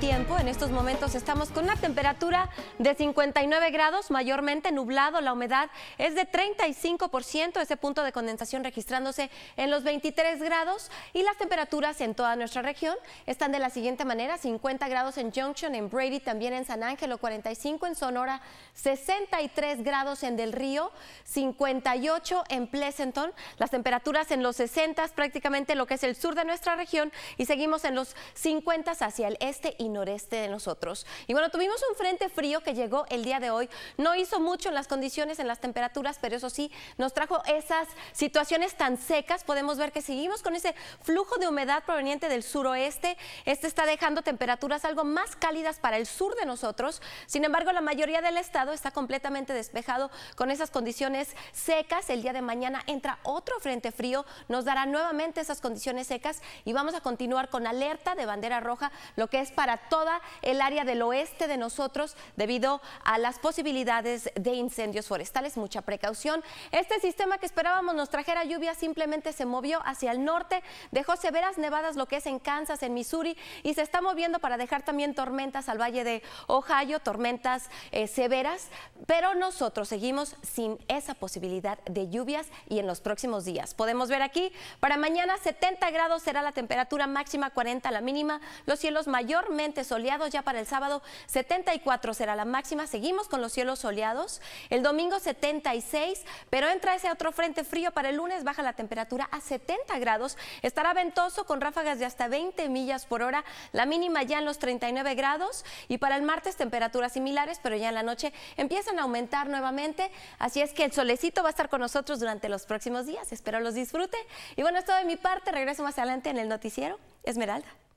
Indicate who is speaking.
Speaker 1: tiempo. En estos momentos estamos con una temperatura de 59 grados, mayormente nublado. La humedad es de 35%, ese punto de condensación registrándose en los 23 grados. Y las temperaturas en toda nuestra región están de la siguiente manera. 50 grados en Junction, en Brady, también en San Ángelo, 45 en Sonora, 63 grados en Del Río, 58 en Pleasanton. Las temperaturas en los 60 prácticamente lo que es el sur de nuestra región y seguimos en los 50 hacia el este y noreste de nosotros. Y bueno, tuvimos un frente frío que llegó el día de hoy. No hizo mucho en las condiciones, en las temperaturas, pero eso sí, nos trajo esas situaciones tan secas. Podemos ver que seguimos con ese flujo de humedad proveniente del suroeste. Este está dejando temperaturas algo más cálidas para el sur de nosotros. Sin embargo, la mayoría del estado está completamente despejado con esas condiciones secas. El día de mañana entra otro frente frío, nos dará nuevamente esas condiciones secas y vamos a continuar con alerta de bandera roja, lo que es para toda el área del oeste de nosotros debido a las posibilidades de incendios forestales. Mucha precaución. Este sistema que esperábamos nos trajera lluvia simplemente se movió hacia el norte, dejó severas nevadas lo que es en Kansas, en Missouri y se está moviendo para dejar también tormentas al valle de Ohio, tormentas eh, severas, pero nosotros seguimos sin esa posibilidad de lluvias y en los próximos días. Podemos ver aquí, para mañana 70 grados será la temperatura máxima, 40 la mínima, los cielos mayormente soleados, ya para el sábado 74 será la máxima. Seguimos con los cielos soleados. El domingo 76, pero entra ese otro frente frío para el lunes, baja la temperatura a 70 grados. Estará ventoso con ráfagas de hasta 20 millas por hora. La mínima ya en los 39 grados y para el martes temperaturas similares, pero ya en la noche empiezan a aumentar nuevamente. Así es que el solecito va a estar con nosotros durante los próximos días. Espero los disfrute. Y bueno, esto de mi parte. Regreso más adelante en el noticiero. Esmeralda.